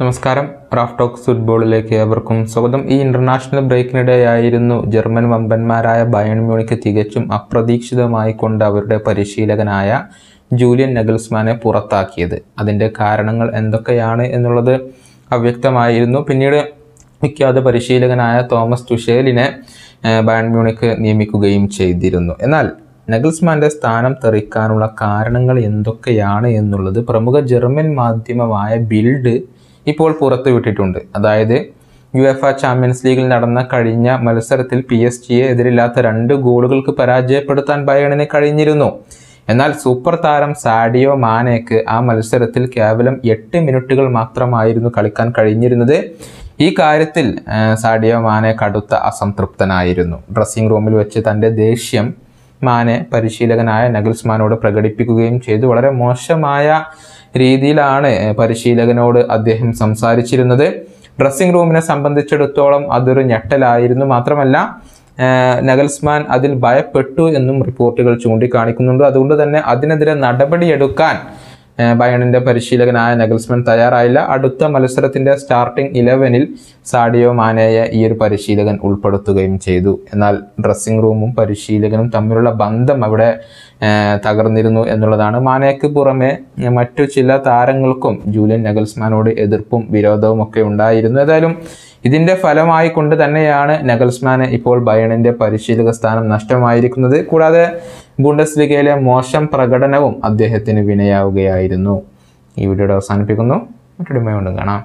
നമസ്കാരം Raf talks ഫുട്ബോളിലേക്ക് ഏവർക്കും സ്വാഗതം ഈ ഇന്റർനാഷണൽ ബ്രേക്കിനിടെയായിരുന്നു ജർമ്മൻ വമ്പന്മാരായ ബയൺ മ്യൂണിക്ക് തികച്ചും അപ്രതീക്ഷിതമായി കൊണ്ട് അവരുടെ പരിശീലകനായ ജൂലിയൻ നഗൽസ്മാനെ പുറത്താക്കിയത് അതിൻ്റെ കാരണങ്ങൾ എന്തൊക്കെയാണ് എന്നുള്ളത് അവ്യക്തമായിരുന്നു പിന്നീട് വിഖ്യാത പരിശീലകനായ തോമസ് തുഷേലിനെ ബയൺ മ്യൂണിക്ക് നിയമിക്കുകയും ചെയ്തിരുന്നു എന്നാൽ നഗൽസ്മാൻ്റെ സ്ഥാനം തെറിക്കാനുള്ള കാരണങ്ങൾ എന്തൊക്കെയാണ് എന്നുള്ളത് പ്രമുഖ ജർമ്മൻ മാധ്യമമായ ബിൽഡ് ഇപ്പോൾ പുറത്തുവിട്ടിട്ടുണ്ട് അതായത് യു ആ ചാമ്പ്യൻസ് ലീഗിൽ നടന്ന കഴിഞ്ഞ മത്സരത്തിൽ പി എസ് ജിയെ എതിരില്ലാത്ത രണ്ട് ഗോളുകൾക്ക് പരാജയപ്പെടുത്താൻ ബയണിന് കഴിഞ്ഞിരുന്നു എന്നാൽ സൂപ്പർ താരം സാഡിയോ മാനേക്ക് ആ മത്സരത്തിൽ കേവലം എട്ട് മിനിറ്റുകൾ മാത്രമായിരുന്നു കളിക്കാൻ കഴിഞ്ഞിരുന്നത് ഈ കാര്യത്തിൽ സാഡിയോ മാനെ കടുത്ത അസംതൃപ്തനായിരുന്നു ഡ്രസ്സിംഗ് റൂമിൽ വെച്ച് തൻ്റെ ദേഷ്യം മാനെ പരിശീലകനായ നഗൽസ്മാനോട് പ്രകടിപ്പിക്കുകയും ചെയ്തു വളരെ മോശമായ രീതിയിലാണ് പരിശീലകനോട് അദ്ദേഹം സംസാരിച്ചിരുന്നത് ഡ്രസ്സിംഗ് റൂമിനെ സംബന്ധിച്ചിടത്തോളം അതൊരു ഞെട്ടലായിരുന്നു മാത്രമല്ല നഗൽസ്മാൻ അതിൽ ഭയപ്പെട്ടു എന്നും റിപ്പോർട്ടുകൾ ചൂണ്ടിക്കാണിക്കുന്നുണ്ട് അതുകൊണ്ട് തന്നെ അതിനെതിരെ നടപടിയെടുക്കാൻ ബയണിന്റെ പരിശീലകനായ നഗൽസ്മൻ തയ്യാറായില്ല അടുത്ത മത്സരത്തിന്റെ സ്റ്റാർട്ടിംഗ് ഇലവനിൽ സാഡിയോ മാനയെ ഈ ഒരു പരിശീലകൻ ഉൾപ്പെടുത്തുകയും ചെയ്തു എന്നാൽ ഡ്രസ്സിംഗ് റൂമും പരിശീലകനും തമ്മിലുള്ള ബന്ധം അവിടെ തകർന്നിരുന്നു എന്നുള്ളതാണ് മാനയ്ക്ക് പുറമെ മറ്റു ചില താരങ്ങൾക്കും ജൂലിയൻ നഗൽസ്മാനോട് എതിർപ്പും വിരോധവും ഒക്കെ ഉണ്ടായിരുന്നു ഏതായാലും ഇതിൻ്റെ ഫലമായി കൊണ്ട് തന്നെയാണ് നഗൽസ്മാന് ഇപ്പോൾ ബയണിൻ്റെ പരിശീലക സ്ഥാനം നഷ്ടമായിരിക്കുന്നത് കൂടാതെ ബുണ്ടസ് മോശം പ്രകടനവും അദ്ദേഹത്തിന് വിനയാവുകയായിരുന്നു ഈ വീഡിയോയുടെ അവസാനിപ്പിക്കുന്നു മറ്റൊരു കാണാം